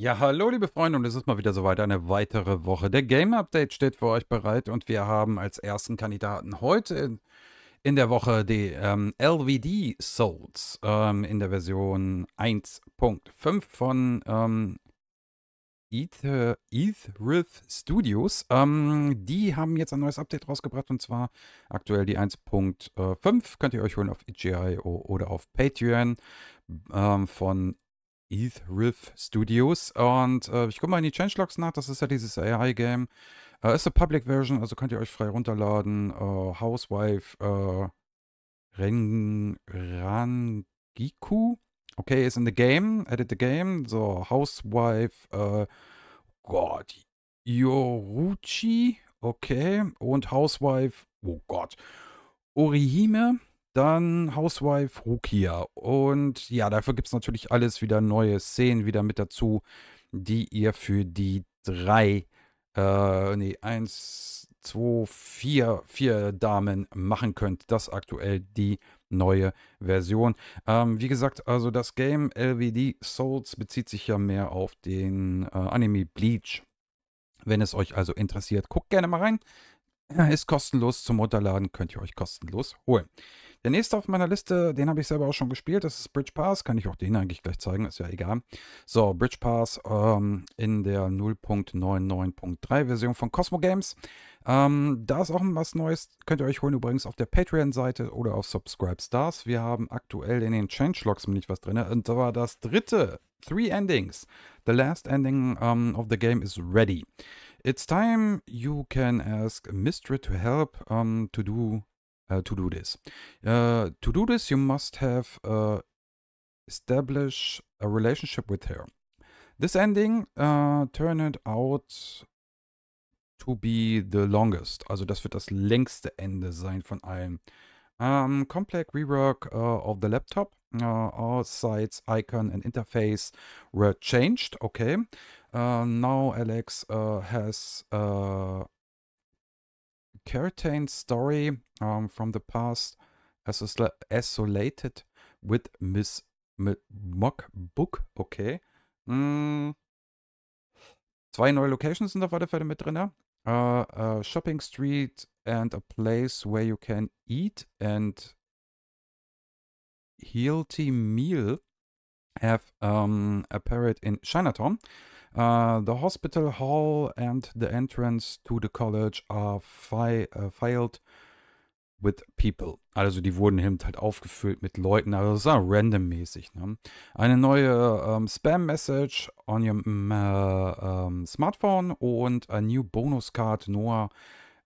Ja, hallo liebe Freunde und es ist mal wieder soweit eine weitere Woche. Der Game Update steht für euch bereit und wir haben als ersten Kandidaten heute in, in der Woche die ähm, LVD Souls ähm, in der Version 1.5 von ähm, Ether, Etherith Studios. Ähm, die haben jetzt ein neues Update rausgebracht und zwar aktuell die 1.5. Könnt ihr euch holen auf itch.io oder auf Patreon ähm, von ETH Riff Studios. Und äh, ich gucke mal in die Changelogs nach, das ist ja dieses AI-Game. Äh, ist eine Public Version, also könnt ihr euch frei runterladen. Äh, Housewife äh, Rangiku. Okay, ist in the game, edit the game. So, Housewife, äh, Gott, Yoruchi. Okay, und Housewife, oh Gott, Orihime. Dann Housewife Rukia. Und ja, dafür gibt es natürlich alles wieder neue Szenen wieder mit dazu, die ihr für die drei, äh, nee, eins, zwei, vier, vier Damen machen könnt. Das aktuell die neue Version. Ähm, wie gesagt, also das Game LVD Souls bezieht sich ja mehr auf den äh, Anime Bleach. Wenn es euch also interessiert, guckt gerne mal rein. Ist kostenlos zum Runterladen, könnt ihr euch kostenlos holen. Der nächste auf meiner Liste, den habe ich selber auch schon gespielt, das ist Bridge Pass. Kann ich auch den eigentlich gleich zeigen, ist ja egal. So, Bridge Pass ähm, in der 0.99.3 Version von Cosmo Games. Ähm, da ist auch was Neues. Könnt ihr euch holen übrigens auf der Patreon-Seite oder auf Subscribe Stars. Wir haben aktuell in den Changelogs nicht was drin. Und zwar das dritte. Three endings. The last ending um, ähm, of the game is ready. It's time you can ask Mistra to help um, to do uh, äh, to do this. Uh, äh, to do this, you must have uh, established a relationship with her. This ending turned out to be the longest. Also das wird das längste Ende sein von allen. Um, ähm, complex rework of the laptop. all sides, icon and interface were changed. Okay. now Alex has Kertain's story um, from the past, associated with Miss M Mock Book. Okay. Mm. Zwei neue Locations sind auf alle Fälle mit drin. Uh, äh, a äh, shopping street and a place where you can eat and healthy meal have um, appeared in Chinatown. Uh, the hospital hall and the entrance to the college are fi uh, filed with people. Also die wurden eben halt aufgefüllt mit Leuten, aber also das war randommäßig. Ne? Eine neue um, ähm, Spam-Message on your uh, äh, um, ähm, Smartphone und a new bonus card Noah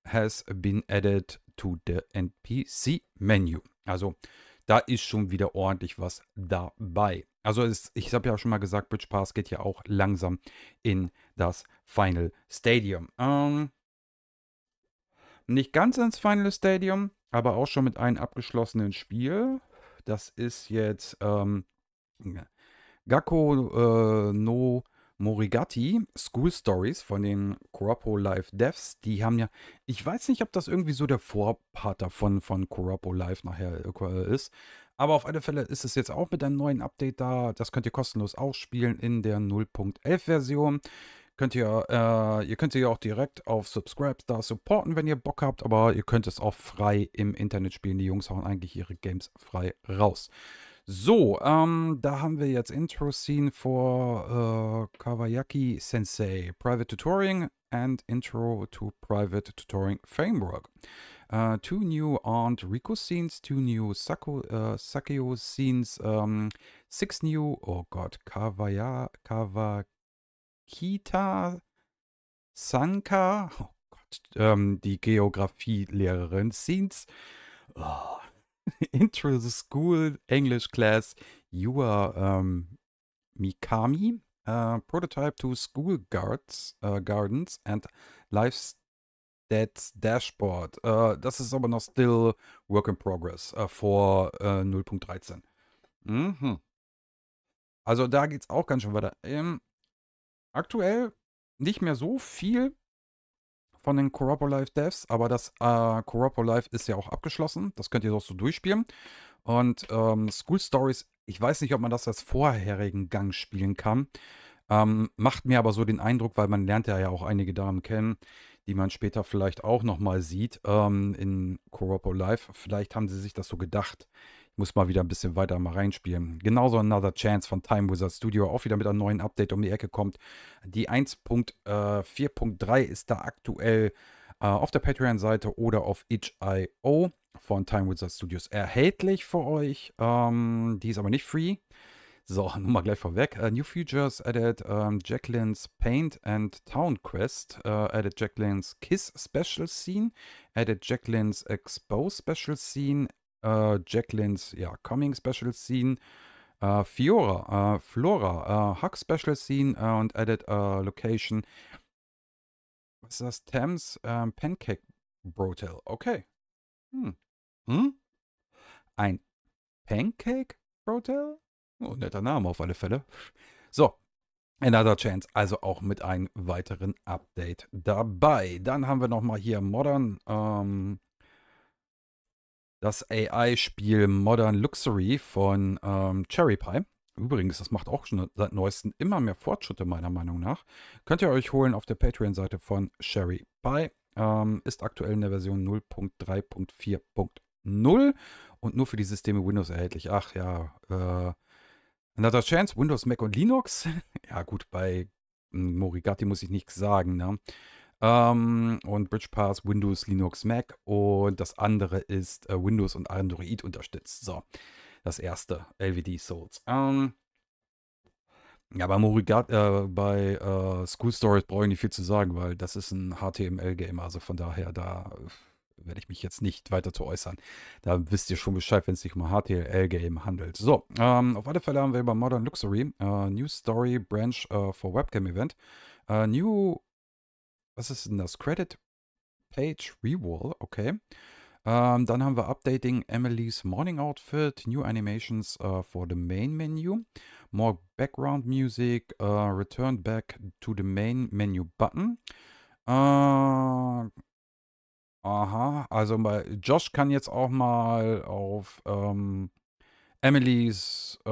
has been added to the NPC menu. Also da ist schon wieder ordentlich was dabei. Also es, ich habe ja schon mal gesagt, Bridge Pass geht ja auch langsam in das Final Stadium. Ähm, nicht ganz ins Final Stadium, aber auch schon mit einem abgeschlossenen Spiel. Das ist jetzt ähm, Gakko äh, no Morigati, School Stories von den Corpo Live Devs. Die haben ja, ich weiß nicht, ob das irgendwie so der Vorpater von, von Corpo Live nachher äh, ist, aber auf alle Fälle ist es jetzt auch mit einem neuen Update da. Das könnt ihr kostenlos auch spielen in der 0.11-Version. Könnt ihr, äh, ihr könnt sie ja auch direkt auf Subscribe da supporten, wenn ihr Bock habt, aber ihr könnt es auch frei im Internet spielen. Die Jungs hauen eigentlich ihre Games frei raus. So, ähm, da haben wir jetzt Intro-Scene for äh, Kawayaki Sensei, Private Tutoring and Intro to Private Tutoring Framework. uh, two new Aunt Rico scenes, two new Sako, uh, scenes, um, six new, oh god, Kavaya Kavakita Sanka, oh God the ähm, die Geografielehrerin scenes. Oh. Intro the School English Class You um, Mikami, uh, Prototype to School guards, uh, Gardens and Lifestyle Stats Dashboard. Äh, das ist aber noch still Work in Progress äh, vor äh, 0.13. Mhm. Also da geht es auch ganz schön weiter. Ähm, aktuell nicht mehr so viel von den Coropolive Devs, aber das äh, Coropolive ist ja auch abgeschlossen. Das könnt ihr doch so durchspielen. Und ähm, School Stories, ich weiß nicht, ob man das als vorherigen Gang spielen kann. Ähm, macht mir aber so den Eindruck, weil man lernt ja auch einige Damen kennen, die man später vielleicht auch nochmal sieht ähm, in Coropo Live. Vielleicht haben sie sich das so gedacht. Ich muss mal wieder ein bisschen weiter mal reinspielen. Genauso Another Chance von Time Wizard Studio, auch wieder mit einem neuen Update um die Ecke kommt. Die 1.4.3 äh, ist da aktuell äh, auf der Patreon-Seite oder auf itch.io von Time Wizard Studios erhältlich für euch. Ähm, die ist aber nicht free. So, nun mal gleich vorweg. Uh, new features added um, ähm, Jacqueline's Paint and Town Quest, uh, added Jacqueline's Kiss Special Scene, added Jacqueline's Expose Special Scene, uh, Jacqueline's ja, Coming Special Scene, Fiora, Flora, Hack Special Scene und added Location. Was ist das? Thames um, ähm, Pancake Brotel. Okay. Hm. Hm? Ein Pancake Brotel? Oh, netter Name auf alle Fälle. So, Another Chance, also auch mit einem weiteren Update dabei. Dann haben wir nochmal hier Modern, ähm, das AI-Spiel Modern Luxury von ähm, Cherry Pie. Übrigens, das macht auch schon seit neuestem immer mehr Fortschritte, meiner Meinung nach. Könnt ihr euch holen auf der Patreon-Seite von Cherry Pie. Ähm, ist aktuell in der Version 0.3.4.0 und nur für die Systeme Windows erhältlich. Ach ja, äh, Another Chance, Windows, Mac und Linux. Ja, gut, bei hm, Morigatti muss ich nichts sagen. Ne? Ähm, und Bridge Pass, Windows, Linux, Mac. Und das andere ist äh, Windows und Android unterstützt. So, das erste, LVD Souls. Ähm, ja, bei Morigat, äh, bei äh, School Stories brauche ich nicht viel zu sagen, weil das ist ein HTML-Game. Also von daher, da äh, werde ich mich jetzt nicht weiter zu äußern. Da wisst ihr schon Bescheid, wenn es sich um ein HTML-Game handelt. So, ähm, auf alle Fälle haben wir über Modern Luxury, äh, New Story Branch äh, for Webcam Event, äh, New, was ist denn das? Credit Page Rewall, okay. Ähm, dann haben wir Updating Emily's Morning Outfit, New Animations uh, for the Main Menu, More Background Music, uh, Return Back to the Main Menu Button. Äh, Aha, also bei Josh kann jetzt auch mal auf ähm, Emilys äh,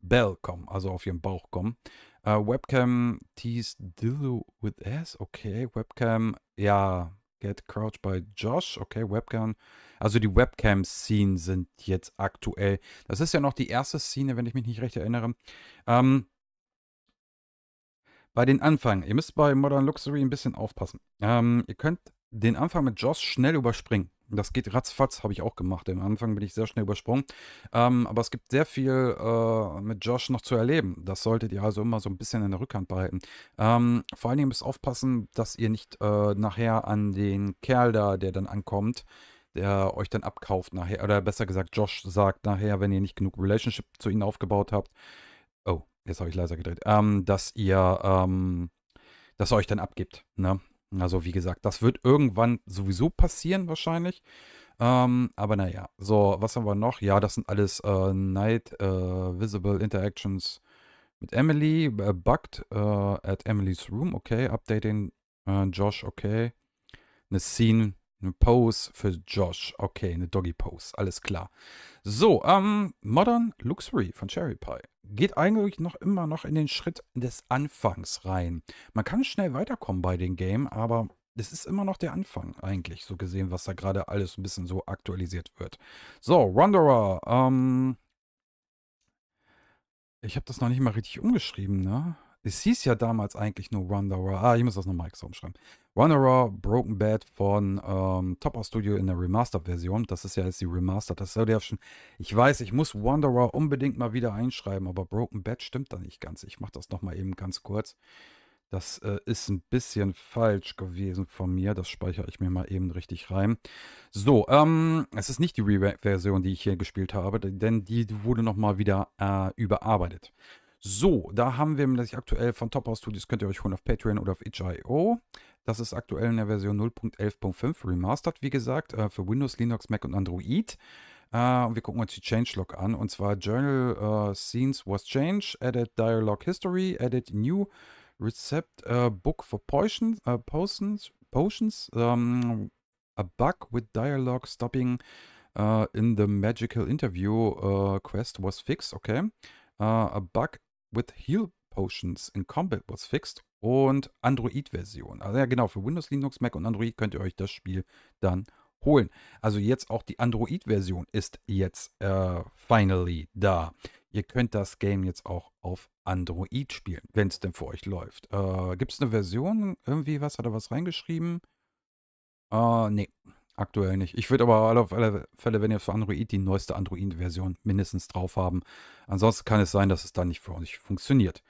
Bell kommen, also auf ihren Bauch kommen. Äh, Webcam tease Dillo with S, okay. Webcam, ja, get crouched by Josh, okay. Webcam, also die Webcam-Szenen sind jetzt aktuell. Das ist ja noch die erste Szene, wenn ich mich nicht recht erinnere. Ähm, bei den Anfang. Ihr müsst bei Modern Luxury ein bisschen aufpassen. Ähm, ihr könnt den Anfang mit Josh schnell überspringen. Das geht ratzfatz, habe ich auch gemacht. Am Anfang bin ich sehr schnell übersprungen. Ähm, aber es gibt sehr viel äh, mit Josh noch zu erleben. Das solltet ihr also immer so ein bisschen in der Rückhand behalten. Ähm, vor allen Dingen müsst ihr aufpassen, dass ihr nicht äh, nachher an den Kerl da, der dann ankommt, der euch dann abkauft nachher, oder besser gesagt, Josh sagt nachher, wenn ihr nicht genug Relationship zu ihnen aufgebaut habt, jetzt habe ich leiser gedreht, ähm, dass ihr ähm, das euch dann abgibt. Ne? Also wie gesagt, das wird irgendwann sowieso passieren wahrscheinlich. Ähm, aber naja, so, was haben wir noch? Ja, das sind alles äh, Night äh, Visible Interactions mit Emily, äh, bugged äh, at Emily's Room, okay, updating äh, Josh, okay. Eine Scene eine Pose für Josh. Okay, eine Doggy Pose. Alles klar. So, ähm, Modern Luxury von Cherry Pie geht eigentlich noch immer noch in den Schritt des Anfangs rein. Man kann schnell weiterkommen bei dem Game, aber es ist immer noch der Anfang eigentlich, so gesehen, was da gerade alles ein bisschen so aktualisiert wird. So, Wanderer, ähm, ich habe das noch nicht mal richtig umgeschrieben, ne? es hieß ja damals eigentlich nur Wanderer. Ah, ich muss das nochmal extra umschreiben. Wanderer Broken Bad von ähm, Top Studio in der Remastered-Version. Das ist ja jetzt die Remastered. Das sollte ja schon. Ich weiß, ich muss Wanderer unbedingt mal wieder einschreiben, aber Broken Bad stimmt da nicht ganz. Ich mache das nochmal eben ganz kurz. Das äh, ist ein bisschen falsch gewesen von mir. Das speichere ich mir mal eben richtig rein. So, ähm, es ist nicht die Re-Version, die ich hier gespielt habe, denn die wurde nochmal wieder äh, überarbeitet. So, da haben wir nämlich aktuell von Top House Studios, könnt ihr euch holen auf Patreon oder auf itch.io. Das ist aktuell in der Version 0.11.5 remastered, wie gesagt, äh, für Windows, Linux, Mac und Android. Äh, und wir gucken uns die Changelog an, und zwar Journal uh, Scenes was Change, Edit Dialog History, Edit New Recept uh, Book for Potions, uh, Potions, potions um, ähm, A Bug with Dialog Stopping in the Magical Interview Quest was fixed, okay. Uh, a bug with Heal Potions in Combat was fixed und Android-Version. Also ja genau, für Windows, Linux, Mac und Android könnt ihr euch das Spiel dann holen. Also jetzt auch die Android-Version ist jetzt äh, finally da. Ihr könnt das Game jetzt auch auf Android spielen, wenn es denn für euch läuft. Äh, Gibt es eine Version? Irgendwie was? Hat er was reingeschrieben? Äh, nee, Aktuell nicht. Ich würde aber auf alle Fälle, wenn ihr für Android die neueste Android-Version mindestens drauf haben. Ansonsten kann es sein, dass es dann nicht für euch funktioniert.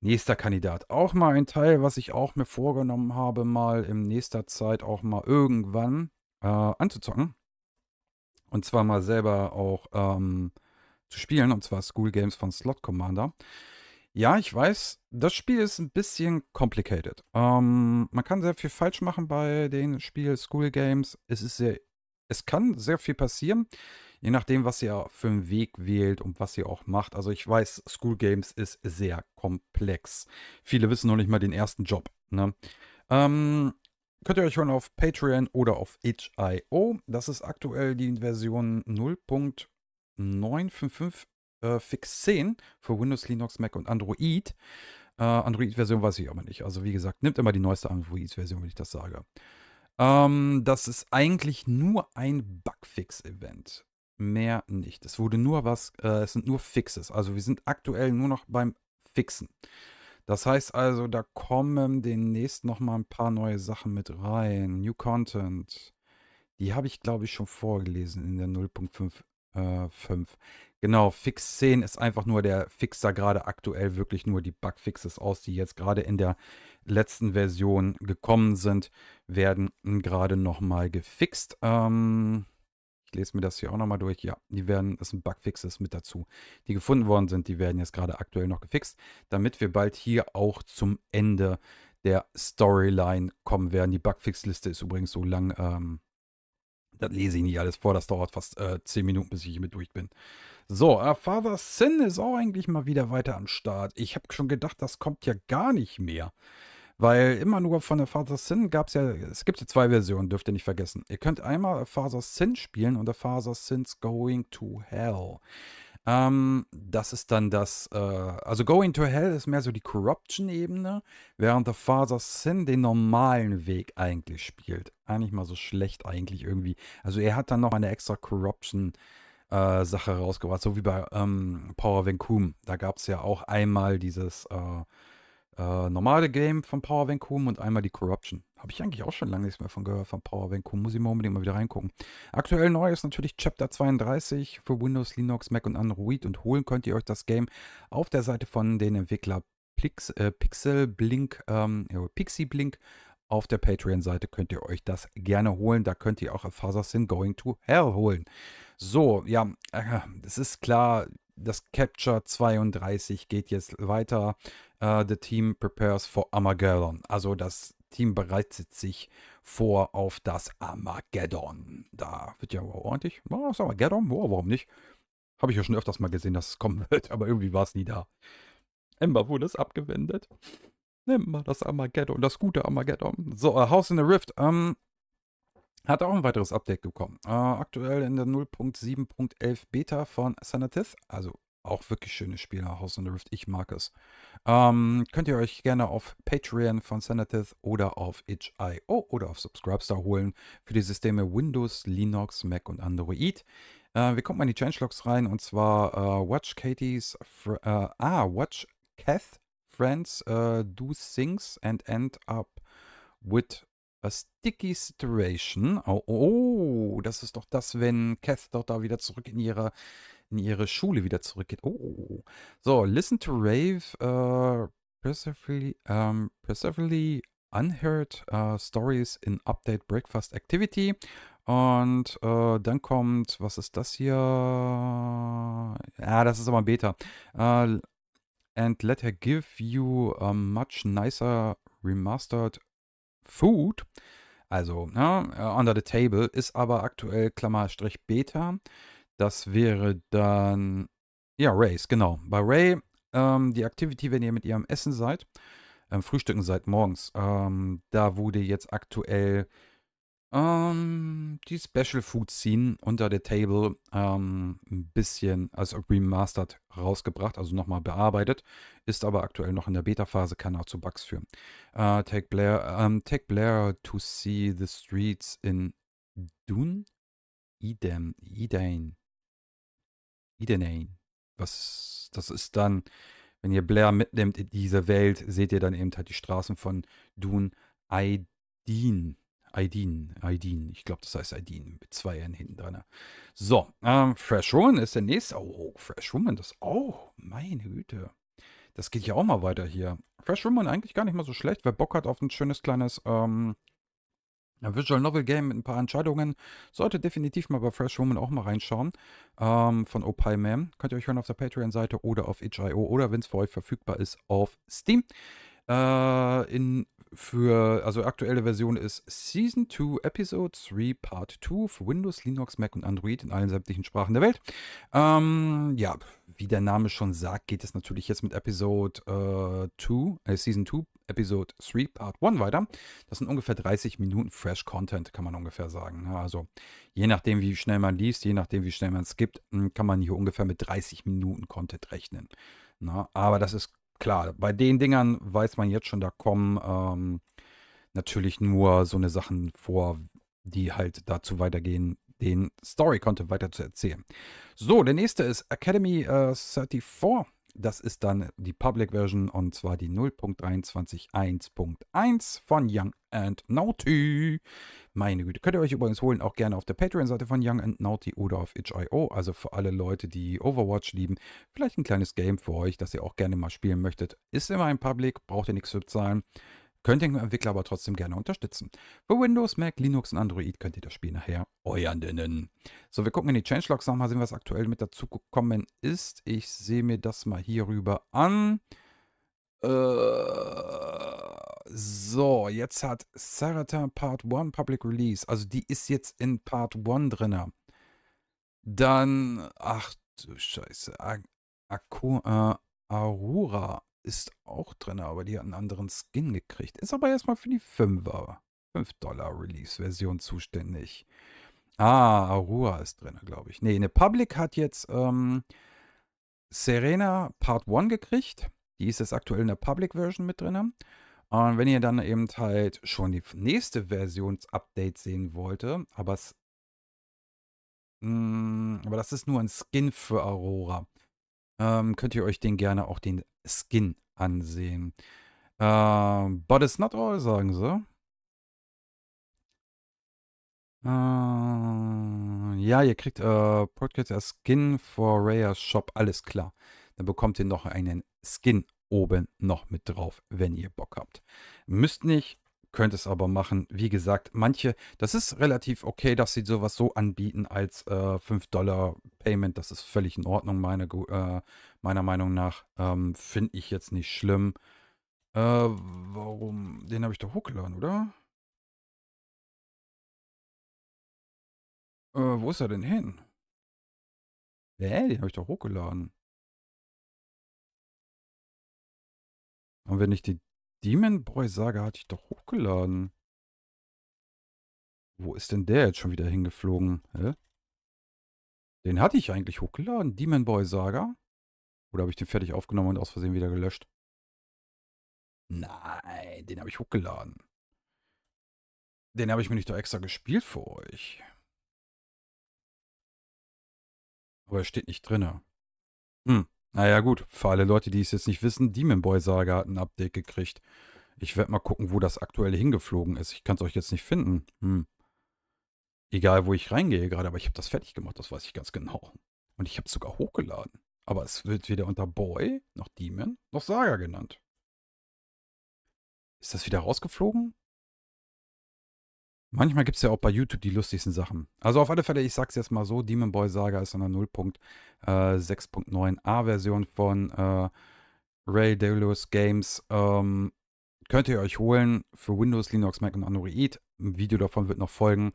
Nächster Kandidat. Auch mal ein Teil, was ich auch mir vorgenommen habe, mal in nächster Zeit auch mal irgendwann äh, anzuzocken. Und zwar mal selber auch ähm, zu spielen. Und zwar School Games von Slot Commander. Ja, ich weiß, das Spiel ist ein bisschen complicated. Ähm, man kann sehr viel falsch machen bei den Spiel School Games. Es ist sehr, es kann sehr viel passieren, je nachdem, was ihr für einen Weg wählt und was ihr auch macht. Also ich weiß, School Games ist sehr komplex. Viele wissen noch nicht mal den ersten Job. Ne? Ähm, könnt ihr euch hören auf Patreon oder auf itch.io. Das ist aktuell die Version 0.955 äh, Fix 10 für Windows, Linux, Mac und Android. Äh, Android-Version weiß ich aber nicht. Also wie gesagt, nimmt immer die neueste Android-Version, wenn ich das sage. Ähm, das ist eigentlich nur ein Bugfix-Event. Mehr nicht. Es wurde nur was, äh, es sind nur Fixes. Also wir sind aktuell nur noch beim Fixen. Das heißt also, da kommen demnächst noch mal ein paar neue Sachen mit rein. New Content. Die habe ich, glaube ich, schon vorgelesen in der 0.5. Äh, Genau, Fix 10 ist einfach nur, der Fixer gerade aktuell wirklich nur die Bugfixes aus, die jetzt gerade in der letzten Version gekommen sind, werden gerade nochmal gefixt. Ähm, ich lese mir das hier auch nochmal durch. Ja, die werden, es sind Bugfixes mit dazu, die gefunden worden sind. Die werden jetzt gerade aktuell noch gefixt, damit wir bald hier auch zum Ende der Storyline kommen werden. Die Bugfix-Liste ist übrigens so lang, ähm, das lese ich nicht alles vor, das dauert fast äh, 10 Minuten, bis ich hiermit durch bin. So, äh, Father Sin ist auch eigentlich mal wieder weiter am Start. Ich habe schon gedacht, das kommt ja gar nicht mehr. Weil immer nur von der Father Sin gab es ja, es gibt ja zwei Versionen, dürft ihr nicht vergessen. Ihr könnt einmal Father Sin spielen und der Father Sin's Going to Hell. Ähm, das ist dann das, äh, also Going to Hell ist mehr so die Corruption-Ebene, während The Father Sin den normalen Weg eigentlich spielt. Eigentlich mal so schlecht eigentlich irgendwie. Also er hat dann noch eine extra Corruption. Äh, Sache rausgebracht, so wie bei ähm, Power Vancouver. Da gab es ja auch einmal dieses äh, äh, normale Game von Power Vancouver und einmal die Corruption. Habe ich eigentlich auch schon lange nichts mehr von gehört, von Power Vancouver. Muss ich mal unbedingt mal wieder reingucken. Aktuell neu ist natürlich Chapter 32 für Windows, Linux, Mac und Android und holen könnt ihr euch das Game auf der Seite von den Entwicklern Plix, äh, Pixel Blink, ähm, Pixie Blink auf der Patreon-Seite könnt ihr euch das gerne holen. Da könnt ihr auch Fathers in Going to Hell holen. So, ja, es äh, ist klar, das Capture 32 geht jetzt weiter. Uh, the team prepares for Armageddon. Also das Team bereitet sich vor auf das Armageddon. Da wird ja wow, ordentlich. Oh, das Armageddon? Wow, warum nicht? Habe ich ja schon öfters mal gesehen, dass es kommen wird, aber irgendwie war es nie da. Ember wurde es abgewendet. Nimm mal das Armageddon, das gute Armageddon. So, uh, House in the Rift ähm, hat auch ein weiteres Update bekommen. Uh, äh, aktuell in der 0.7.11 Beta von Sanatith, also auch wirklich schönes Spiel nach House on the Rift. Ich mag es. Ähm, könnt ihr euch gerne auf Patreon von Senatith oder auf itch.io oder auf Subscribestar holen für die Systeme Windows, Linux, Mac und Android. Äh, wir kommen mal in die Changelogs rein und zwar äh, Watch Katie's, äh, ah, Watch Kath Friends äh, Do Things and End Up with A Sticky Situation. Oh, oh, oh das ist doch das, wenn Kath doch da wieder zurück in ihre in ihre Schule wieder zurückgeht. Oh. oh, oh, oh. So, Listen to Rave, uh, äh, Persephone, um, Persephone Unheard uh, Stories in Update Breakfast Activity. Und uh, dann kommt, was ist das hier? Ja, das ist aber Beta. Uh, and let her give you a much nicer remastered food. Also, ja, ne, under the table ist aber aktuell Klammerstrich Beta. Das wäre dann, ja, Rays, genau. Bei Ray, ähm, die Activity, wenn ihr mit ihrem Essen seid, ähm, Frühstücken seid morgens, ähm, da wurde jetzt aktuell ähm, die Special Food Scene unter der Table ähm, ein bisschen als Remastered rausgebracht, also nochmal bearbeitet, ist aber aktuell noch in der Beta-Phase, kann auch zu Bugs führen. Äh, take, Blair, ähm, take Blair to see the streets in Dune? Idem, Idane. Wie nein? Was, das ist dann, wenn ihr Blair mitnimmt in diese Welt, seht ihr dann eben halt die Straßen von Dune Aidin. Aidin, Aidin, ich glaube, das heißt Aidin mit zwei N hinten dran. Ne? So, ähm, Fresh Woman ist der nächste. Oh, oh Fresh Woman, das auch. Oh, meine Güte. Das geht ja auch mal weiter hier. Fresh Woman eigentlich gar nicht mal so schlecht. Wer Bock hat auf ein schönes kleines ähm, ein Visual Novel Game mit ein paar Entscheidungen. Sollte definitiv mal bei Fresh Woman auch mal reinschauen. Ähm, von Opie Man. Könnt ihr euch hören auf der Patreon-Seite oder auf itch.io oder wenn es für euch verfügbar ist, auf Steam. Äh, in für, also aktuelle Version ist Season 2 Episode 3 Part 2 für Windows, Linux, Mac und Android in allen sämtlichen Sprachen der Welt. Ähm, ja, wie der Name schon sagt, geht es natürlich jetzt mit Episode 2, äh, äh, Season 2 Episode 3 Part 1 weiter. Das sind ungefähr 30 Minuten Fresh Content, kann man ungefähr sagen. Ne? Also je nachdem, wie schnell man liest, je nachdem, wie schnell man skippt, hm, kann man hier ungefähr mit 30 Minuten Content rechnen. Na, ne? aber das ist klar, bei den Dingern weiß man jetzt schon, da kommen ähm, natürlich nur so eine Sachen vor, die halt dazu weitergehen, den Story-Content weiter zu erzählen. So, der nächste ist Academy äh, 34. Das ist dann die Public Version und zwar die 0.23.1.1 von Young and Naughty. Meine Güte, könnt ihr euch übrigens holen, auch gerne auf der Patreon-Seite von Young and Naughty oder auf itch.io. Also für alle Leute, die Overwatch lieben, vielleicht ein kleines Game für euch, das ihr auch gerne mal spielen möchtet. Ist immer ein Public, braucht ihr nichts zu bezahlen. Könnt ihr den Entwickler aber trotzdem gerne unterstützen. Für Windows, Mac, Linux und Android könnt ihr das Spiel nachher euren nennen. So, wir gucken in die Changelogs nochmal, sehen, was aktuell mit dazu gekommen ist. Ich sehe mir das mal hier rüber an. Äh, so, jetzt hat Sarata Part 1 Public Release. Also die ist jetzt in Part 1 drin. Dann, ach du Scheiße, Ak äh, Aurora ist auch drin, aber die hat einen anderen Skin gekriegt. Ist aber erstmal für die 5er, 5-Dollar-Release-Version zuständig. Ah, Arua ist drin, glaube ich. Nee, eine Public hat jetzt ähm, Serena Part 1 gekriegt. Die ist jetzt aktuell in der Public-Version mit drin. Und wenn ihr dann eben halt schon die nächste Versions-Update sehen wollte, aber es mm, aber das ist nur ein Skin für Aurora ähm, könnt ihr euch den gerne auch den Skin ansehen. Ähm, but it's not all, sagen sie. Ähm, ja, ihr kriegt äh, Podcaster Skin for Rayas Shop, alles klar. Dann bekommt ihr noch einen Skin oben noch mit drauf, wenn ihr Bock habt. Müsst nicht könnt es aber machen. Wie gesagt, manche, das ist relativ okay, dass sie sowas so anbieten als äh, 5 Dollar Payment. Das ist völlig in Ordnung, meine, äh, meiner Meinung nach. Ähm, Finde ich jetzt nicht schlimm. Äh, warum? Den habe ich doch hochgeladen, oder? Äh, wo ist er denn hin? Hä, den habe ich doch hochgeladen. Haben wir nicht die Demon Boy Saga hatte ich doch hochgeladen. Wo ist denn der jetzt schon wieder hingeflogen? Hä? Den hatte ich eigentlich hochgeladen. Demon Boy Saga. Oder habe ich den fertig aufgenommen und aus Versehen wieder gelöscht? Nein, den habe ich hochgeladen. Den habe ich mir nicht doch extra gespielt für euch. Aber er steht nicht drinne. Hm. Naja, gut, für alle Leute, die es jetzt nicht wissen, Demon Boy Saga hat ein Update gekriegt. Ich werde mal gucken, wo das aktuell hingeflogen ist. Ich kann es euch jetzt nicht finden. Hm. Egal, wo ich reingehe gerade, aber ich habe das fertig gemacht, das weiß ich ganz genau. Und ich habe es sogar hochgeladen. Aber es wird weder unter Boy, noch Demon, noch Saga genannt. Ist das wieder rausgeflogen? Manchmal gibt es ja auch bei YouTube die lustigsten Sachen. Also auf alle Fälle, ich sag's jetzt mal so, Demon Boy Saga ist in der 0.6.9a äh, Version von äh, Ray Delus Games. Ähm, könnt ihr euch holen für Windows, Linux, Mac und Android. Ein Video davon wird noch folgen.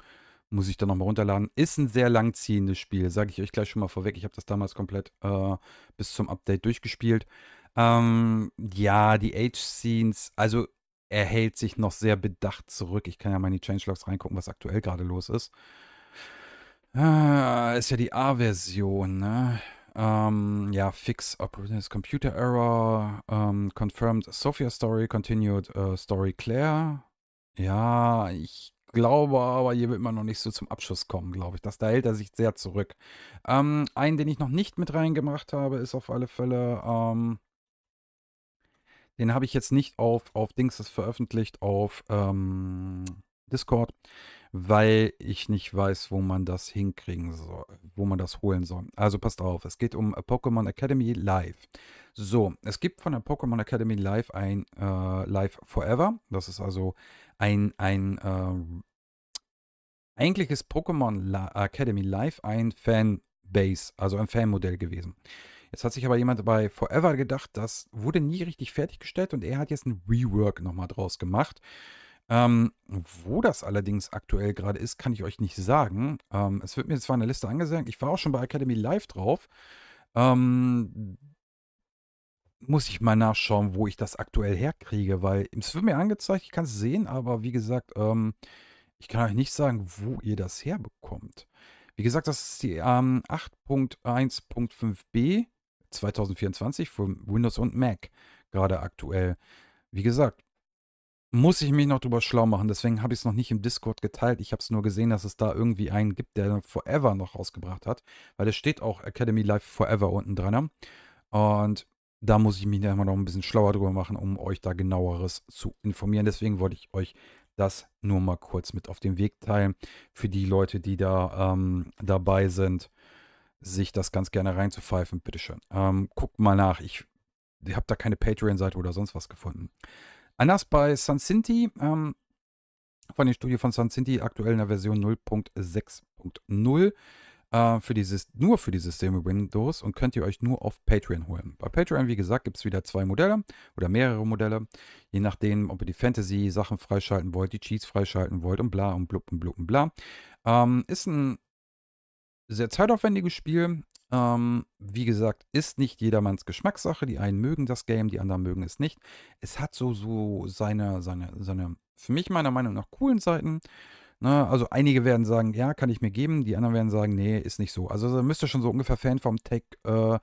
Muss ich dann nochmal runterladen. Ist ein sehr langziehendes Spiel, sage ich euch gleich schon mal vorweg. Ich habe das damals komplett äh, bis zum Update durchgespielt. Ähm, ja, die Age-Scenes, also er hält sich noch sehr bedacht zurück. Ich kann ja mal in die Changelogs reingucken, was aktuell gerade los ist. Ah, ist ja die A-Version, ne? Um, ähm, ja, fix operations computer error, um, ähm, confirmed Sophia Story, continued uh, Story Claire. Ja, ich glaube aber, hier wird man noch nicht so zum Abschluss kommen, glaube ich. Das, da hält er sich sehr zurück. Um, ähm, einen, den ich noch nicht mit reingemacht habe, ist auf alle Fälle den habe ich jetzt nicht auf, auf Dings das veröffentlicht, auf ähm, Discord, weil ich nicht weiß, wo man das hinkriegen soll, wo man das holen soll. Also passt auf, es geht um äh, Pokémon Academy Live. So, es gibt von der Pokémon Academy Live ein äh, Live Forever. Das ist also ein, ein äh, eigentlich Pokémon Academy Live ein Fanbase, also ein Fanmodell gewesen. Jetzt hat sich aber jemand bei Forever gedacht, das wurde nie richtig fertiggestellt und er hat jetzt ein Rework nochmal draus gemacht. Ähm, wo das allerdings aktuell gerade ist, kann ich euch nicht sagen. Ähm, es wird mir zwar in der Liste angesagt, ich war auch schon bei Academy Live drauf. Ähm, muss ich mal nachschauen, wo ich das aktuell herkriege, weil es wird mir angezeigt, ich kann es sehen, aber wie gesagt, ähm, ich kann euch nicht sagen, wo ihr das herbekommt. Wie gesagt, das ist die 8.1.5b ähm, 2024 für Windows und Mac gerade aktuell. Wie gesagt, muss ich mich noch drüber schlau machen. Deswegen habe ich es noch nicht im Discord geteilt. Ich habe es nur gesehen, dass es da irgendwie einen gibt, der Forever noch rausgebracht hat, weil es steht auch Academy Live Forever unten dran. Ne? Und da muss ich mich noch ein bisschen schlauer drüber machen, um euch da genaueres zu informieren. Deswegen wollte ich euch das nur mal kurz mit auf den Weg teilen. Für die Leute, die da ähm, dabei sind, sich das ganz gerne reinzupfeifen, bitteschön. Ähm, guckt mal nach. Ich, ich habe da keine Patreon-Seite oder sonst was gefunden. Anders bei Sun Sinti, ähm, von der Studie von Sun Sinti, aktuell in der Version 0.6.0. Äh, für dieses, nur für die Systeme Windows und könnt ihr euch nur auf Patreon holen. Bei Patreon, wie gesagt, gibt es wieder zwei Modelle oder mehrere Modelle, je nachdem, ob ihr die Fantasy-Sachen freischalten wollt, die Cheats freischalten wollt und bla und blub und blub und bla. Ähm, ist ein sehr zeitaufwendiges Spiel. Ähm, wie gesagt, ist nicht jedermanns Geschmackssache. Die einen mögen das Game, die anderen mögen es nicht. Es hat so, so seine, seine, seine, für mich meiner Meinung nach coolen Seiten. Ne? Also einige werden sagen, ja, kann ich mir geben. Die anderen werden sagen, nee, ist nicht so. Also da müsste schon so ungefähr Fan vom Tech äh,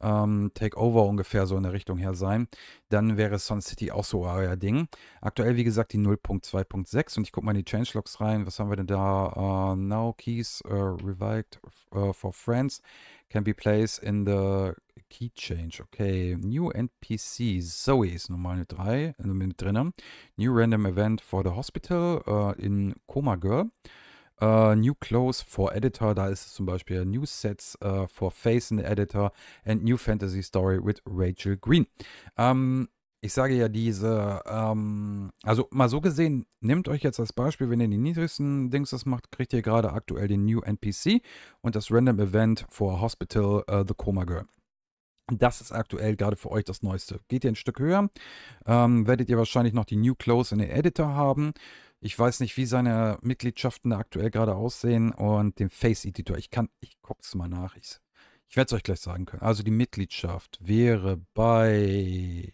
ähm, Takeover ungefähr so in der Richtung her sein, dann wäre Sun City auch so euer Ding. Aktuell, wie gesagt, die 0.2.6 und ich gucke mal in die Changelogs rein. Was haben wir denn da? Uh, now keys uh, revived uh, for friends can be placed in the key change. Okay, new NPC. Zoe ist nochmal eine 3 mit drin. New random event for the hospital in Coma Girl. Äh, new Clothes for Editor, da ist es zum Beispiel New Sets äh, for Face in the Editor and New Fantasy Story with Rachel Green. Ähm, ich sage ja diese, ähm, also mal so gesehen, nehmt euch jetzt als Beispiel, wenn ihr die niedrigsten Dings das macht, kriegt ihr gerade aktuell den New NPC und das Random Event for Hospital uh, The Coma Girl. Das ist aktuell gerade für euch das Neueste. Geht ihr ein Stück höher, ähm, werdet ihr wahrscheinlich noch die New Clothes in the Editor haben ich weiß nicht, wie seine Mitgliedschaften da aktuell gerade aussehen und den Face-Editor. Ich kann, ich gucke es mal nach. Ich, ich werde es euch gleich sagen können. Also die Mitgliedschaft wäre bei.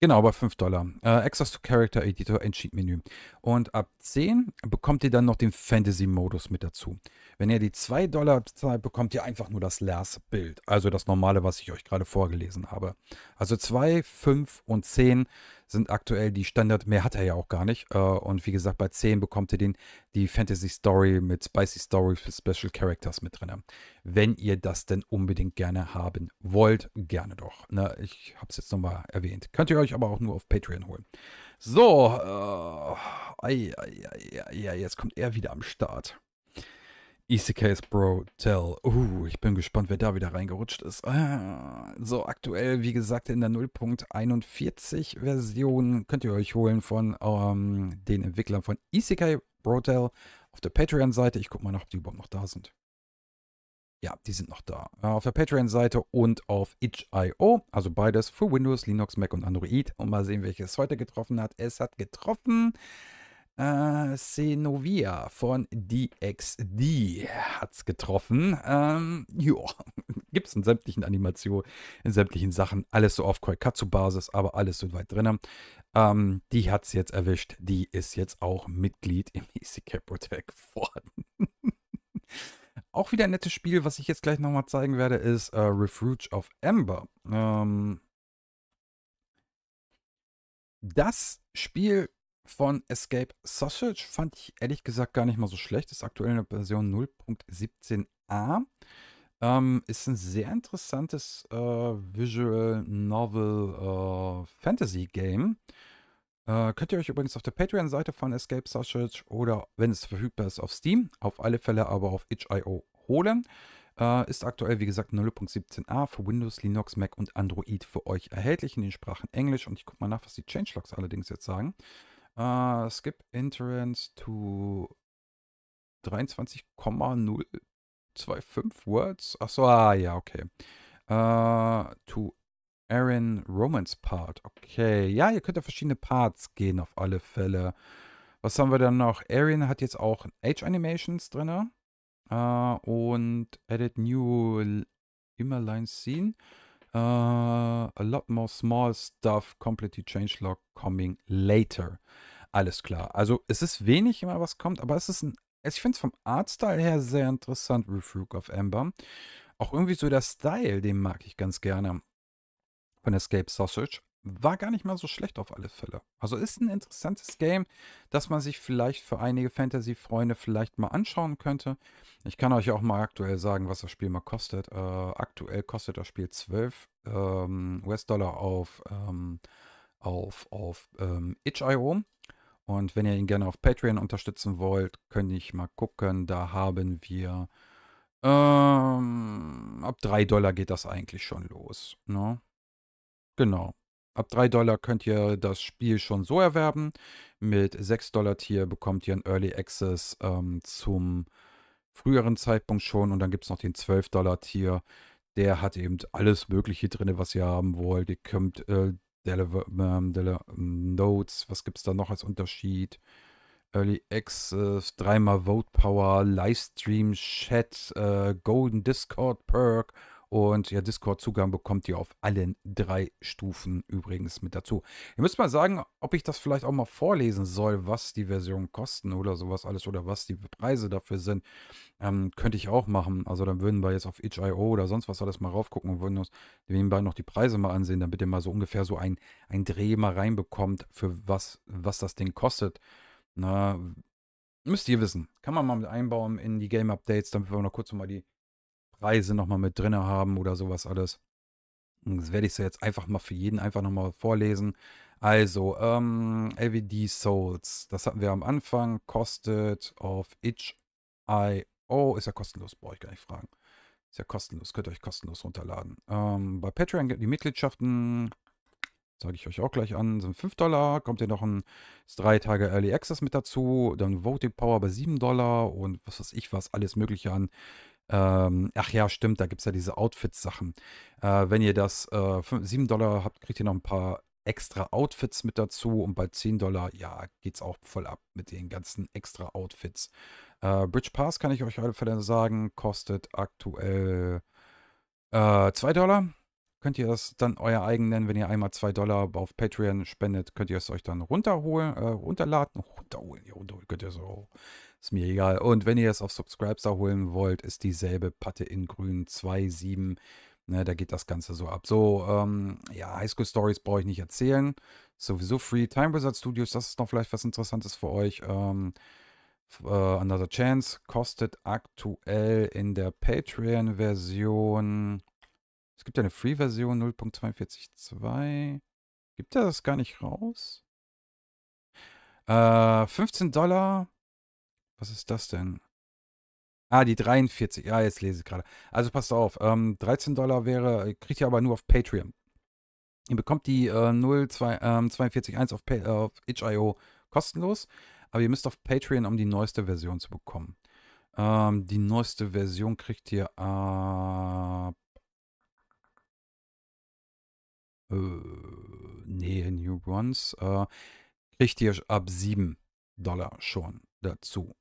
Genau, bei 5 Dollar. Uh, Access to Character Editor Entschied Menü. Und ab 10 bekommt ihr dann noch den Fantasy-Modus mit dazu. Wenn ihr die 2 Dollar zahlt, bekommt ihr einfach nur das lars bild Also das normale, was ich euch gerade vorgelesen habe. Also 2, 5 und 10 sind aktuell die Standard. Mehr hat er ja auch gar nicht. Äh, und wie gesagt, bei 10 bekommt ihr den, die Fantasy Story mit Spicy Story für Special Characters mit drin. Wenn ihr das denn unbedingt gerne haben wollt, gerne doch. Na, ne? ich habe es jetzt nochmal erwähnt. Könnt ihr euch aber auch nur auf Patreon holen. So, äh, ei, ei, ei, jetzt kommt er wieder am Start. Isekais Bro Tell. Uh, ich bin gespannt, wer da wieder reingerutscht ist. Ah, so, aktuell, wie gesagt, in der 0.41 Version könnt ihr euch holen von um, ähm, den Entwicklern von Isekai Bro Tell auf der Patreon-Seite. Ich guck mal noch, ob die überhaupt noch da sind. Ja, die sind noch da. Äh, auf der Patreon-Seite und auf itch.io. Also beides für Windows, Linux, Mac und Android. Und mal sehen, welches heute getroffen hat. Es hat getroffen. Äh, Senovia von DXD hat's getroffen. Ähm, ja, gibt's in sämtlichen Animationen, in sämtlichen Sachen, alles so auf koi katsu basis aber alles so weit drinnen. Ähm, die hat's jetzt erwischt. Die ist jetzt auch Mitglied im ECK Protect geworden. auch wieder ein nettes Spiel, was ich jetzt gleich nochmal zeigen werde, ist äh, Refuge of Ember. Ähm, das Spiel von Escape Sausage fand ich ehrlich gesagt gar nicht mal so schlecht. Ist aktuell in der Version 0.17a. Ähm, ist ein sehr interessantes äh, Visual Novel äh, Fantasy Game. Äh, könnt ihr euch übrigens auf der Patreon-Seite von Escape Sausage oder, wenn es verfügbar ist, auf Steam, auf alle Fälle aber auf itch.io holen. Äh, ist aktuell, wie gesagt, 0.17a für Windows, Linux, Mac und Android für euch erhältlich in den Sprachen Englisch. Und ich gucke mal nach, was die Changelogs allerdings jetzt sagen. Uh, skip Entrance to 23,025 Words. Achso, ah, ja, okay. Uh, to Aaron Romans Part. Okay, ja, ihr könnt ja verschiedene Parts gehen auf alle Fälle. Was haben wir dann noch? Aaron hat jetzt auch Age-Animations drin. Uh, äh, und Edit New Immer Line Scene. Uh, a lot more small stuff, completely changelog coming later. Alles klar. Also es ist wenig immer, was kommt, aber es ist ein, also, ich finde es vom Artstyle her sehr interessant, Refuge of Amber. Auch irgendwie so der Style, den mag ich ganz gerne. Von Escape Sausage war gar nicht mal so schlecht auf alle Fälle. Also ist ein interessantes Game, das man sich vielleicht für einige Fantasy-Freunde vielleicht mal anschauen könnte. Ich kann euch auch mal aktuell sagen, was das Spiel mal kostet. Äh, aktuell kostet das Spiel 12 ähm, US-Dollar auf, ähm, auf, auf ähm, itch.io. Und wenn ihr ihn gerne auf Patreon unterstützen wollt, könnt ich mal gucken. Da haben wir ähm, ab 3 Dollar geht das eigentlich schon los. Ne? Genau. Ab 3 Dollar könnt ihr das Spiel schon so erwerben. Mit 6 Dollar Tier bekommt ihr einen Early Access ähm, zum früheren Zeitpunkt schon. Und dann gibt es noch den 12 Dollar Tier. Der hat eben alles Mögliche drin, was ihr haben wollt. Ihr könnt äh, Deliver, ähm, Deliver, ähm, Notes, was gibt es da noch als Unterschied? Early Access, dreimal Vote Power, Livestream, Chat, äh, Golden Discord Perk und ja, Discord-Zugang bekommt ihr auf allen drei Stufen übrigens mit dazu. Ihr müsst mal sagen, ob ich das vielleicht auch mal vorlesen soll, was die Versionen kosten oder sowas alles oder was die Preise dafür sind. Ähm, könnte ich auch machen. Also dann würden wir jetzt auf itch.io oder sonst was alles mal raufgucken und würden uns nebenbei noch die Preise mal ansehen, damit ihr mal so ungefähr so ein, ein Dreh mal reinbekommt, für was, was das Ding kostet. Na, müsst ihr wissen. Kann man mal mit einbauen in die Game-Updates, damit wir noch kurz mal die Preise nochmal mit drin haben oder sowas alles. Das werde ich so jetzt einfach mal für jeden einfach nochmal vorlesen. Also, ähm, LVD Souls, das hatten wir am Anfang, kostet auf itch.io, ist ja kostenlos, brauche ich gar nicht fragen. Ist ja kostenlos, könnt ihr euch kostenlos runterladen. Ähm, bei Patreon gibt die Mitgliedschaften, zeige ich euch auch gleich an, sind 5 Dollar, kommt ihr noch ein 3 Tage Early Access mit dazu, dann Voting Power bei 7 Dollar und was weiß ich was, alles mögliche an ähm, ach ja, stimmt, da gibt es ja diese Outfits-Sachen. Äh, wenn ihr das äh, 5, 7 Dollar habt, kriegt ihr noch ein paar extra Outfits mit dazu. Und bei 10 Dollar, ja, geht es auch voll ab mit den ganzen extra Outfits. Äh, Bridge Pass kann ich euch auf alle Fälle sagen, kostet aktuell äh, 2 Dollar. Könnt ihr das dann euer eigen nennen, wenn ihr einmal 2 Dollar auf Patreon spendet, könnt ihr es euch dann runterholen, äh, runterladen. runterholen, ja, runterholen könnt ihr so ist mir egal. Und wenn ihr es auf Subscribestar holen wollt, ist dieselbe Patte in grün 2,7. Ne, da geht das Ganze so ab. So, ähm, ja, Highschool Stories brauche ich nicht erzählen. Sowieso free. Time Wizard Studios, das ist noch vielleicht was Interessantes für euch. Ähm, äh, Another Chance kostet aktuell in der Patreon-Version. Es gibt ja eine Free-Version 0.422. Gibt er das gar nicht raus? Äh, 15 Dollar was ist das denn? Ah, die 43. Ja, jetzt lese ich gerade. Also passt auf. Ähm, 13 Dollar wäre, äh, kriegt ihr aber nur auf Patreon. Ihr bekommt die äh, 02421 ähm, auf, äh, auf itch.io kostenlos, aber ihr müsst auf Patreon, um die neueste Version zu bekommen. Ähm, die neueste Version kriegt ihr ab. Äh, nee, New Bronze. Äh, kriegt ihr ab 7 Dollar schon dazu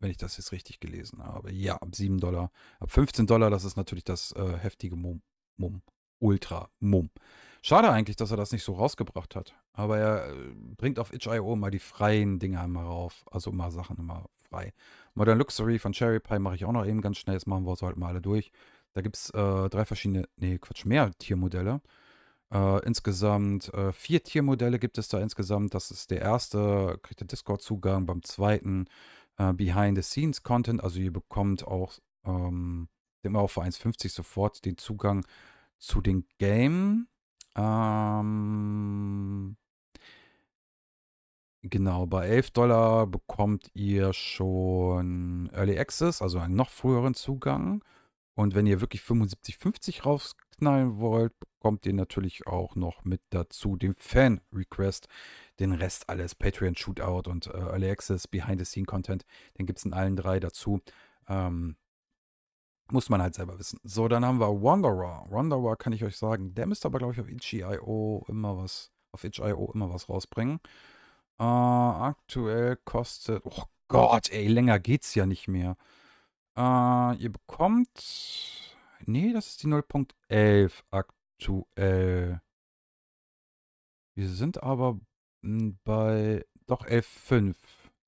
wenn ich das jetzt richtig gelesen habe. Ja, ab 7 Dollar, ab 15 Dollar, das ist natürlich das äh, heftige Mumm. Mumm. Ultra Mumm. Schade eigentlich, dass er das nicht so rausgebracht hat. Aber er äh, bringt auf itch.io mal die freien Dinge einmal rauf. Also mal Sachen immer frei. Modern Luxury von Cherry Pie mache ich auch noch eben ganz schnell. Das machen wir es heute mal alle durch. Da gibt es äh, drei verschiedene, nee, Quatsch, mehr Tiermodelle. Äh, insgesamt äh, vier Tiermodelle gibt es da insgesamt. Das ist der erste, kriegt der Discord-Zugang. Beim zweiten äh, Behind-the-Scenes-Content. Also ihr bekommt auch ähm, immer auf 1.50 sofort den Zugang zu den Game. Ähm, genau, bei 11 Dollar bekommt ihr schon Early Access, also einen noch früheren Zugang. Und wenn ihr wirklich 75,50 rausknallen wollt, bekommt ihr natürlich auch noch mit dazu den Fan-Request, den Rest alles, Patreon Shootout und äh, Early Access, Behind-the-Scene-Content, den gibt es in allen drei dazu. Ähm, muss man halt selber wissen. So, dann haben wir Wanderer. Wanderer kann ich euch sagen, der müsste aber, glaube ich, auf itch.io immer was, auf itch.io immer was rausbringen. Äh, aktuell kostet, oh Gott, ey, länger geht's ja nicht mehr. Äh, ihr bekommt, nee, das ist die 0.11 aktuell. Wir sind aber bei doch 11,5.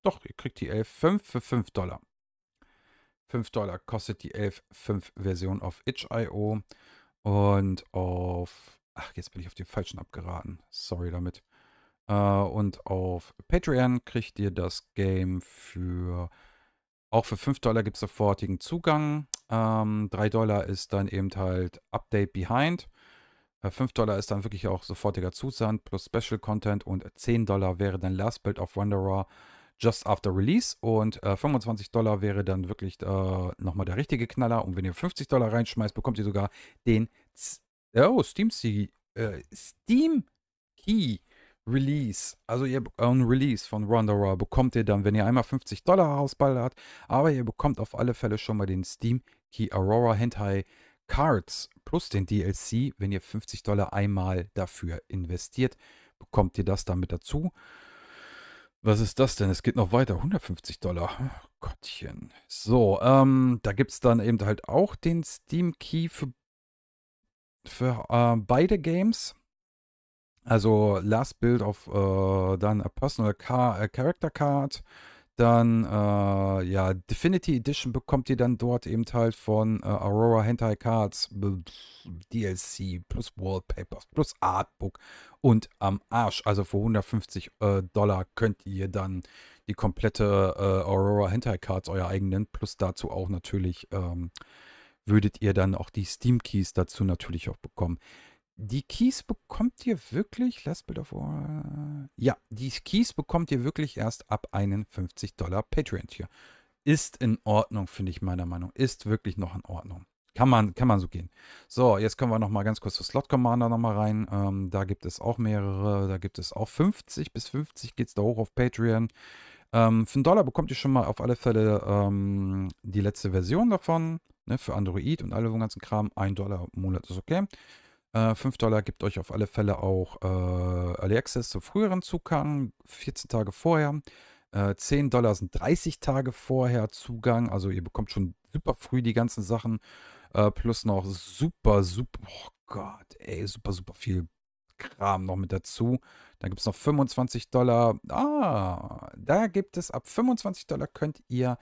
Doch, ihr kriegt die 11,5 für 5 Dollar. 5 Dollar kostet die 11.5 Version auf itch.io und auf, ach, jetzt bin ich auf den falschen abgeraten. Sorry damit. Äh, und auf Patreon kriegt ihr das Game für, auch für 5 Dollar gibt es sofortigen Zugang. Ähm, 3 Dollar ist dann eben halt Update Behind. 5 äh, Dollar ist dann wirklich auch sofortiger Zusand plus Special Content und 10 Dollar wäre dann Last Build of Wanderer just after Release und äh, 25 Dollar wäre dann wirklich äh, nochmal der richtige Knaller und wenn ihr 50 Dollar reinschmeißt, bekommt ihr sogar den Z oh, Steam, C äh, Steam Key Release, also ihr ein Release von Wanderer bekommt ihr dann, wenn ihr einmal 50 Dollar rausballert, aber ihr bekommt auf alle Fälle schon mal den Steam Key Aurora Hentai Cards plus den DLC, wenn ihr 50 Dollar einmal dafür investiert, bekommt ihr das damit dazu. Was ist das denn? Es geht noch weiter. 150 Dollar. Oh, Gottchen. So, ähm, da gibt es dann eben halt auch den Steam Key für, für äh, beide Games. Also Last Build of äh, dann a Personal Car, a Character Card dann, äh, ja, Definity Edition bekommt ihr dann dort eben halt von äh, Aurora Hentai Cards, DLC, plus Wallpapers, plus Artbook und am Arsch. Also für 150 äh, Dollar könnt ihr dann die komplette äh, Aurora Hentai Cards, euer eigenen, plus dazu auch natürlich ähm, würdet ihr dann auch die Steam Keys dazu natürlich auch bekommen. Die Keys bekommt ihr wirklich, last Bild of Ja, die Keys bekommt ihr wirklich erst ab 51 Dollar Patreon-Tier. Ist in Ordnung, finde ich meiner Meinung. Ist wirklich noch in Ordnung. Kann man, kann man so gehen. So, jetzt können wir nochmal ganz kurz zu Slot Commander nochmal rein. Ähm, da gibt es auch mehrere. Da gibt es auch 50 bis 50 geht es da hoch auf Patreon. Ähm, für einen Dollar bekommt ihr schon mal auf alle Fälle ähm, die letzte Version davon. Ne, für Android und all dem ganzen Kram. Ein Dollar im Monat ist okay. Äh, 5 Dollar gibt euch auf alle Fälle auch äh, Access zu früheren Zugang, 14 Tage vorher. Äh, 10 Dollar sind 30 Tage vorher Zugang, also ihr bekommt schon super früh die ganzen Sachen. Äh, plus noch super, super, oh Gott, ey, super, super viel Kram noch mit dazu. Dann gibt es noch 25 Dollar. Ah, da gibt es ab 25 Dollar könnt ihr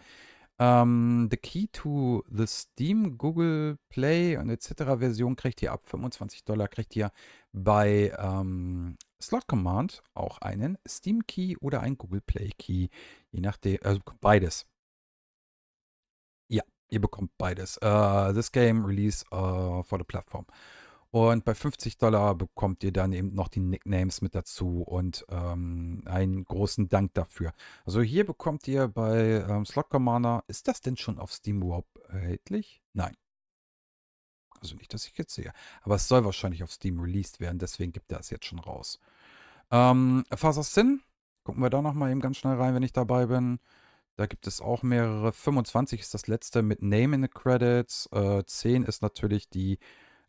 ähm, the Key to the Steam, Google Play und etc. Version kriegt ihr ab 25 Dollar, kriegt ihr bei ähm, Slot Command auch einen Steam Key oder einen Google Play Key, je nachdem, also beides. Ja, ihr bekommt beides. Uh, this game release uh, for the platform. Und bei 50 Dollar bekommt ihr dann eben noch die Nicknames mit dazu und ähm, einen großen Dank dafür. Also hier bekommt ihr bei ähm, Slot Commander, ist das denn schon auf Steam überhaupt erhältlich? Nein. Also nicht, dass ich jetzt sehe. Aber es soll wahrscheinlich auf Steam released werden, deswegen gibt er es jetzt schon raus. Ähm, Father Sin, gucken wir da nochmal eben ganz schnell rein, wenn ich dabei bin. Da gibt es auch mehrere. 25 ist das letzte mit Name in the Credits. Äh, 10 ist natürlich die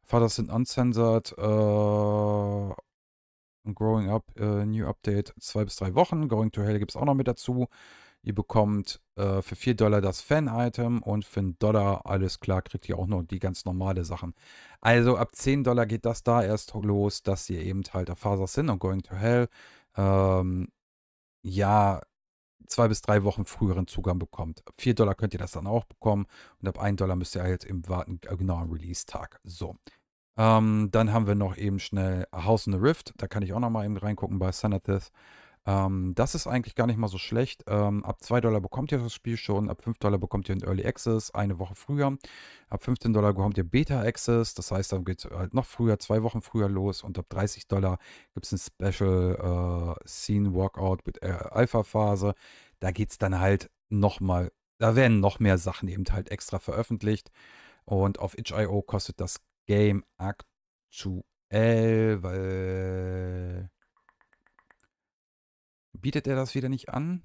Fathers sind uncensored. Äh, Growing Up, äh, New Update, zwei bis drei Wochen. Going to Hell gibt es auch noch mit dazu. Ihr bekommt äh, für 4 Dollar das Fan-Item und für einen Dollar, alles klar, kriegt ihr auch noch die ganz normale Sachen. Also ab 10 Dollar geht das da erst los, dass ihr eben halt auf Fathers sind und Going to Hell. Ähm, ja, zwei bis drei Wochen früheren Zugang bekommt. Ab Vier Dollar könnt ihr das dann auch bekommen und ab einen Dollar müsst ihr halt im warten, äh, genau am Release-Tag. So. Ähm, dann haben wir noch eben schnell House in the Rift. Da kann ich auch nochmal eben reingucken bei Sanathith. Ähm, das ist eigentlich gar nicht mal so schlecht. Ähm, ab 2 Dollar bekommt ihr das Spiel schon, ab 5 Dollar bekommt ihr einen Early Access, eine Woche früher. Ab 15 Dollar bekommt ihr Beta Access, das heißt, dann geht es halt noch früher, zwei Wochen früher los. Und ab 30 Dollar gibt es ein Special äh, Scene Walkout mit äh, Alpha-Phase. Da geht es dann halt nochmal, da werden noch mehr Sachen eben halt extra veröffentlicht. Und auf itch.io kostet das Game aktuell, weil bietet er das wieder nicht an?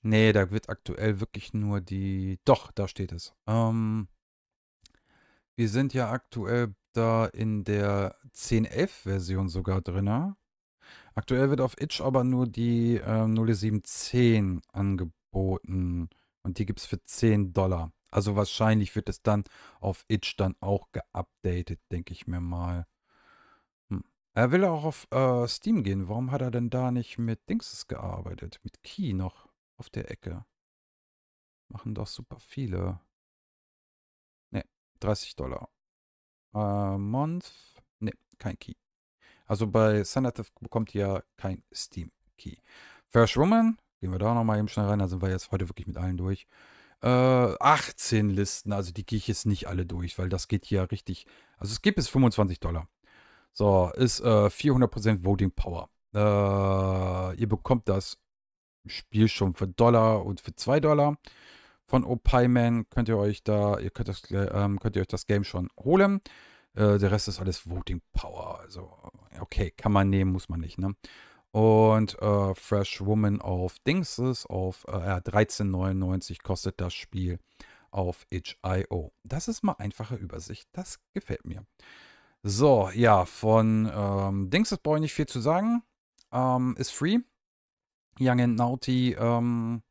Nee, da wird aktuell wirklich nur die. Doch, da steht es. Ähm, wir sind ja aktuell da in der 10.11-Version sogar drin. Aktuell wird auf Itch aber nur die äh, 0.710 angeboten. Und die gibt es für 10 Dollar. Also wahrscheinlich wird es dann auf Itch dann auch geupdatet, denke ich mir mal. Er will auch auf äh, Steam gehen. Warum hat er denn da nicht mit Dingses gearbeitet? Mit Key noch auf der Ecke. Machen doch super viele. Ne, 30 Dollar. Äh, Month. Ne, kein Key. Also bei Sanative bekommt ihr kein Steam-Key. First Woman, gehen wir da nochmal eben schnell rein. Da sind wir jetzt heute wirklich mit allen durch. Äh, 18 Listen, also die gehe ich jetzt nicht alle durch, weil das geht hier richtig. Also es gibt bis 25 Dollar. So, ist äh, 400% Voting Power. Äh, ihr bekommt das Spiel schon für Dollar und für 2 Dollar. Von Opieman könnt ihr euch da, ihr könnt, das, äh, ähm, könnt ihr euch das Game schon holen. Äh, der Rest ist alles Voting Power. Also, okay, kann man nehmen, muss man nicht, ne? Und äh, Fresh Woman of Dings ist auf äh, 13,99 kostet das Spiel auf itch.io. Das ist mal einfache Übersicht. Das gefällt mir. So, ja, von ähm, Dings, das brauche ich nicht viel zu sagen. Ähm, ist free. Young and Naughty ähm,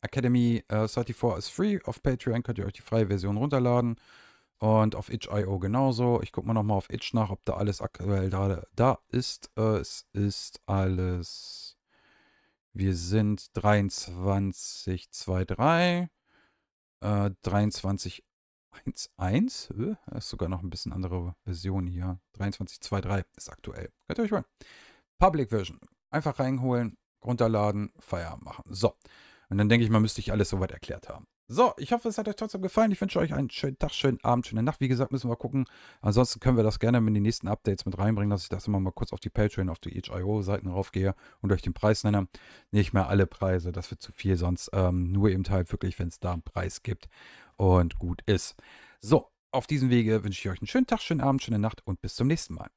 Academy äh, 34 ist free. Auf Patreon könnt ihr euch die freie Version runterladen. Und auf itch.io genauso. Ich gucke mal nochmal auf itch nach, ob da alles aktuell gerade da ist. Äh, es ist alles. Wir sind 2323. Äh, 23 1.1. Das ist sogar noch ein bisschen andere Version hier. 23.2.3 ist aktuell. Könnt ihr euch wollen. Public Version. Einfach reinholen, runterladen, Feierabend machen. So. Und dann denke ich mal, müsste ich alles soweit erklärt haben. So, ich hoffe, es hat euch trotzdem gefallen. Ich wünsche euch einen schönen Tag, schönen Abend, schöne Nacht. Wie gesagt, müssen wir gucken. Ansonsten können wir das gerne in die nächsten Updates mit reinbringen, dass ich das immer mal kurz auf die Patreon, auf die HIO-Seiten raufgehe und euch den Preis nenne. Nicht mehr alle Preise, das wird zu viel sonst. Ähm, nur eben halt wirklich, wenn es da einen Preis gibt und gut ist. So, auf diesem Wege wünsche ich euch einen schönen Tag, schönen Abend, schöne Nacht und bis zum nächsten Mal.